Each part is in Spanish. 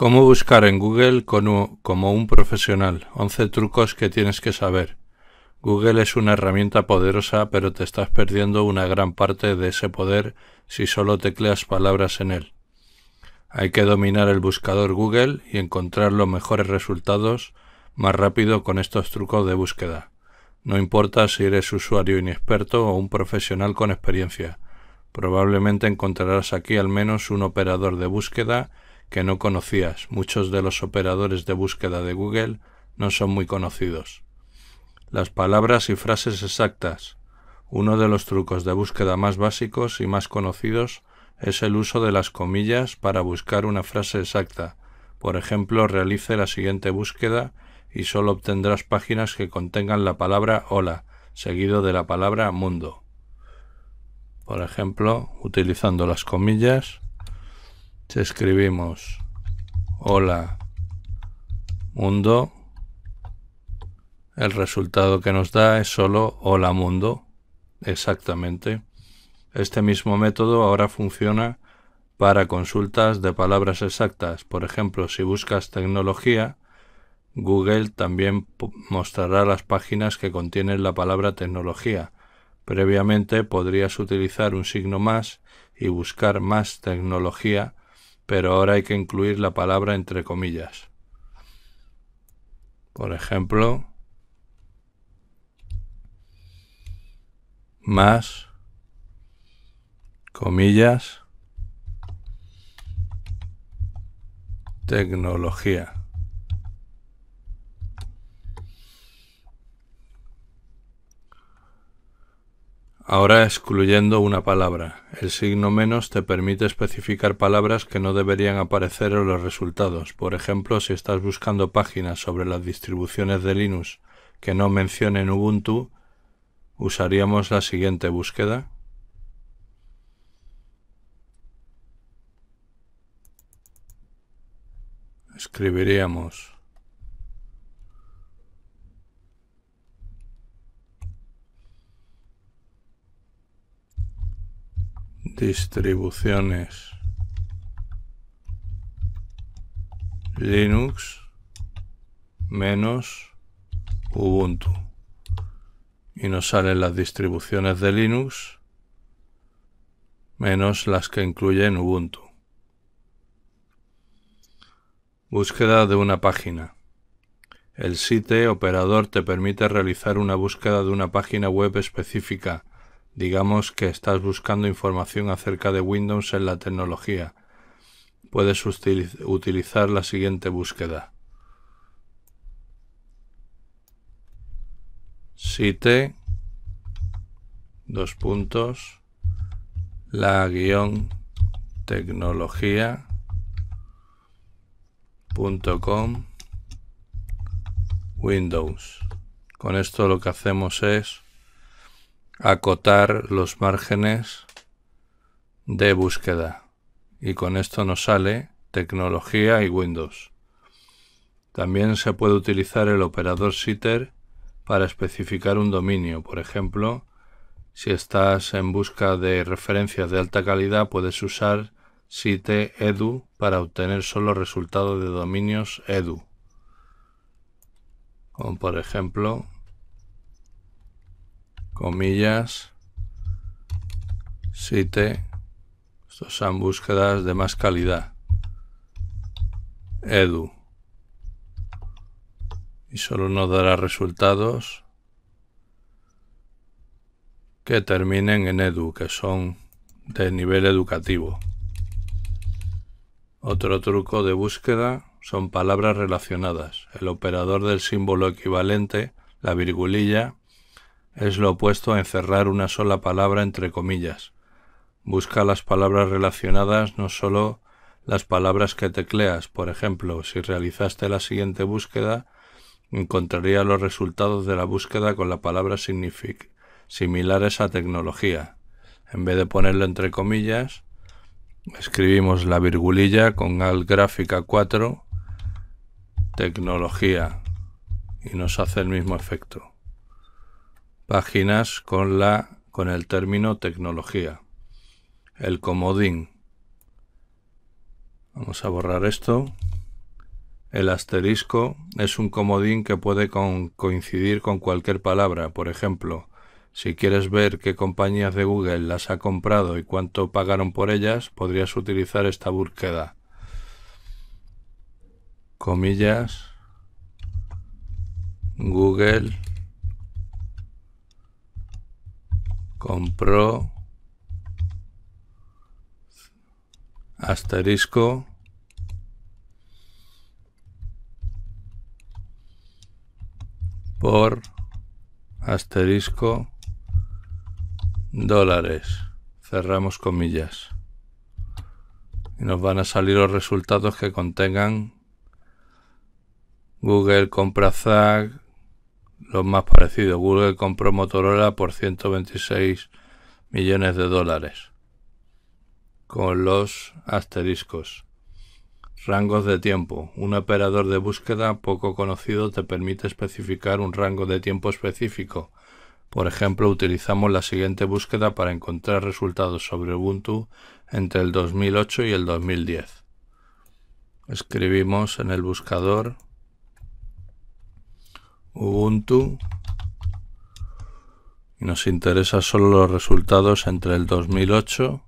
Cómo buscar en Google como un profesional. 11 trucos que tienes que saber. Google es una herramienta poderosa, pero te estás perdiendo una gran parte de ese poder si solo tecleas palabras en él. Hay que dominar el buscador Google y encontrar los mejores resultados más rápido con estos trucos de búsqueda. No importa si eres usuario inexperto o un profesional con experiencia. Probablemente encontrarás aquí al menos un operador de búsqueda que no conocías. Muchos de los operadores de búsqueda de Google no son muy conocidos. Las palabras y frases exactas. Uno de los trucos de búsqueda más básicos y más conocidos es el uso de las comillas para buscar una frase exacta. Por ejemplo, realice la siguiente búsqueda y solo obtendrás páginas que contengan la palabra hola, seguido de la palabra mundo. Por ejemplo, utilizando las comillas, si escribimos hola mundo, el resultado que nos da es solo hola mundo, exactamente. Este mismo método ahora funciona para consultas de palabras exactas. Por ejemplo, si buscas tecnología, Google también mostrará las páginas que contienen la palabra tecnología. Previamente podrías utilizar un signo más y buscar más tecnología pero ahora hay que incluir la palabra entre comillas. Por ejemplo, más comillas tecnología. Ahora excluyendo una palabra. El signo menos te permite especificar palabras que no deberían aparecer en los resultados. Por ejemplo, si estás buscando páginas sobre las distribuciones de Linux que no mencionen Ubuntu, usaríamos la siguiente búsqueda. Escribiríamos distribuciones Linux menos Ubuntu y nos salen las distribuciones de Linux menos las que incluyen Ubuntu. Búsqueda de una página. El site operador te permite realizar una búsqueda de una página web específica Digamos que estás buscando información acerca de Windows en la tecnología. Puedes utilizar la siguiente búsqueda. Site, dos puntos, la guión tecnología com Windows. Con esto lo que hacemos es acotar los márgenes de búsqueda. Y con esto nos sale tecnología y Windows. También se puede utilizar el operador sitter para especificar un dominio. Por ejemplo, si estás en busca de referencias de alta calidad, puedes usar site edu para obtener solo resultados de dominios edu. Como por ejemplo, comillas, site, estos son búsquedas de más calidad, edu, y solo nos dará resultados que terminen en edu, que son de nivel educativo. Otro truco de búsqueda son palabras relacionadas. El operador del símbolo equivalente, la virgulilla, es lo opuesto a encerrar una sola palabra entre comillas. Busca las palabras relacionadas, no solo las palabras que tecleas. Por ejemplo, si realizaste la siguiente búsqueda, encontraría los resultados de la búsqueda con la palabra signific, similares a tecnología. En vez de ponerlo entre comillas, escribimos la virgulilla con al gráfica 4, tecnología, y nos hace el mismo efecto páginas con, la, con el término tecnología. El comodín. Vamos a borrar esto. El asterisco es un comodín que puede coincidir con cualquier palabra. Por ejemplo, si quieres ver qué compañías de Google las ha comprado y cuánto pagaron por ellas, podrías utilizar esta búsqueda. Comillas. Google compró asterisco por asterisco dólares cerramos comillas y nos van a salir los resultados que contengan Google compra ZAG los más parecidos. Google compró Motorola por 126 millones de dólares. Con los asteriscos. Rangos de tiempo. Un operador de búsqueda poco conocido te permite especificar un rango de tiempo específico. Por ejemplo, utilizamos la siguiente búsqueda para encontrar resultados sobre Ubuntu entre el 2008 y el 2010. Escribimos en el buscador Ubuntu. Y nos interesa solo los resultados entre el 2008,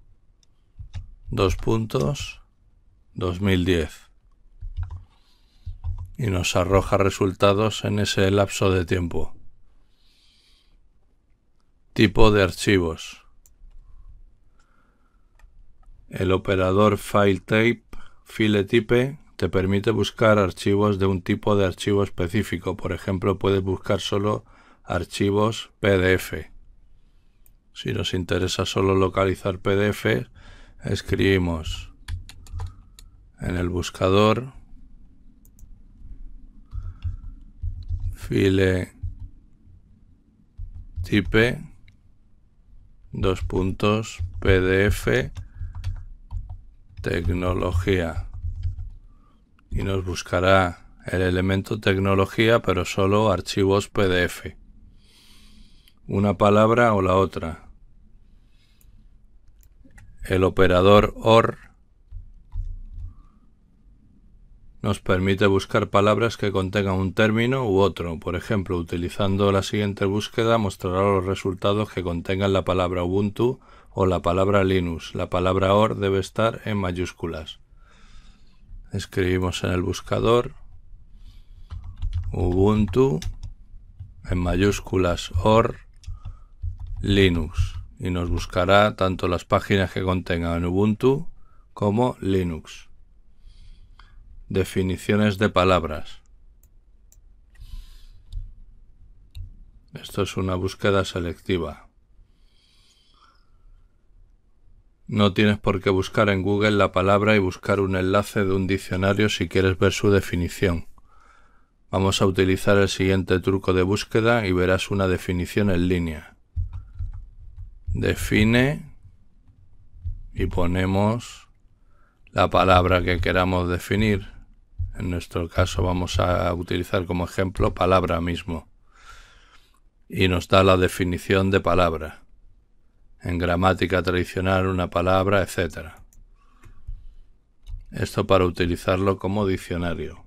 dos puntos, 2010. Y nos arroja resultados en ese lapso de tiempo. Tipo de archivos. El operador file type, file te permite buscar archivos de un tipo de archivo específico. Por ejemplo, puedes buscar solo archivos PDF. Si nos interesa solo localizar PDF, escribimos en el buscador file type dos puntos PDF tecnología y nos buscará el elemento tecnología pero solo archivos PDF. Una palabra o la otra. El operador OR nos permite buscar palabras que contengan un término u otro. Por ejemplo, utilizando la siguiente búsqueda mostrará los resultados que contengan la palabra Ubuntu o la palabra Linux. La palabra OR debe estar en mayúsculas escribimos en el buscador Ubuntu en mayúsculas OR Linux y nos buscará tanto las páginas que contengan Ubuntu como Linux. Definiciones de palabras. Esto es una búsqueda selectiva. No tienes por qué buscar en Google la palabra y buscar un enlace de un diccionario si quieres ver su definición. Vamos a utilizar el siguiente truco de búsqueda y verás una definición en línea. Define y ponemos la palabra que queramos definir. En nuestro caso vamos a utilizar como ejemplo palabra mismo. Y nos da la definición de palabra en gramática tradicional una palabra, etc. Esto para utilizarlo como diccionario.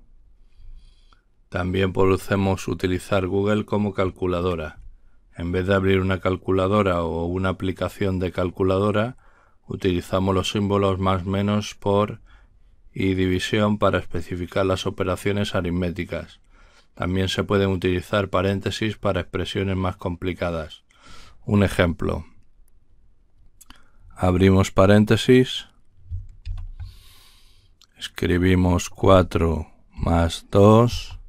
También podemos utilizar Google como calculadora. En vez de abrir una calculadora o una aplicación de calculadora, utilizamos los símbolos más menos por y división para especificar las operaciones aritméticas. También se pueden utilizar paréntesis para expresiones más complicadas. Un ejemplo abrimos paréntesis, escribimos 4 más 2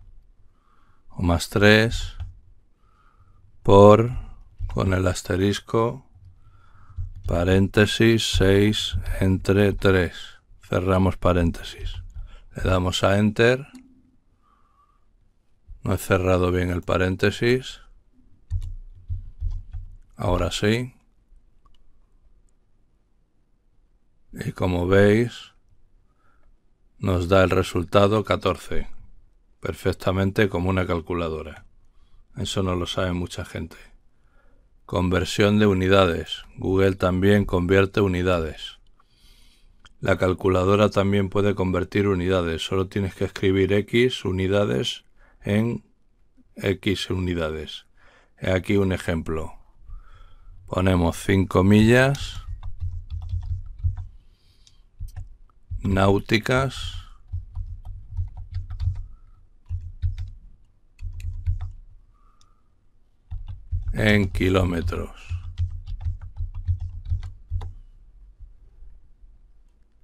o más 3 por, con el asterisco, paréntesis 6 entre 3. Cerramos paréntesis. Le damos a Enter. No he cerrado bien el paréntesis. Ahora sí. Y como veis, nos da el resultado 14, perfectamente como una calculadora. Eso no lo sabe mucha gente. Conversión de unidades. Google también convierte unidades. La calculadora también puede convertir unidades. Solo tienes que escribir X unidades en X unidades. He aquí un ejemplo. Ponemos 5 millas náuticas en kilómetros.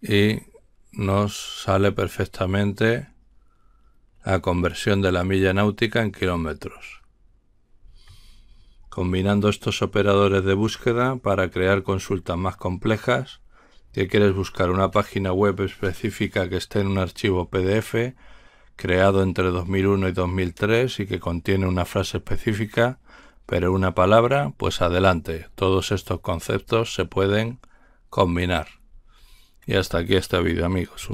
Y nos sale perfectamente la conversión de la milla náutica en kilómetros. Combinando estos operadores de búsqueda para crear consultas más complejas que quieres buscar una página web específica que esté en un archivo PDF creado entre 2001 y 2003 y que contiene una frase específica, pero una palabra, pues adelante, todos estos conceptos se pueden combinar. Y hasta aquí este vídeo amigos.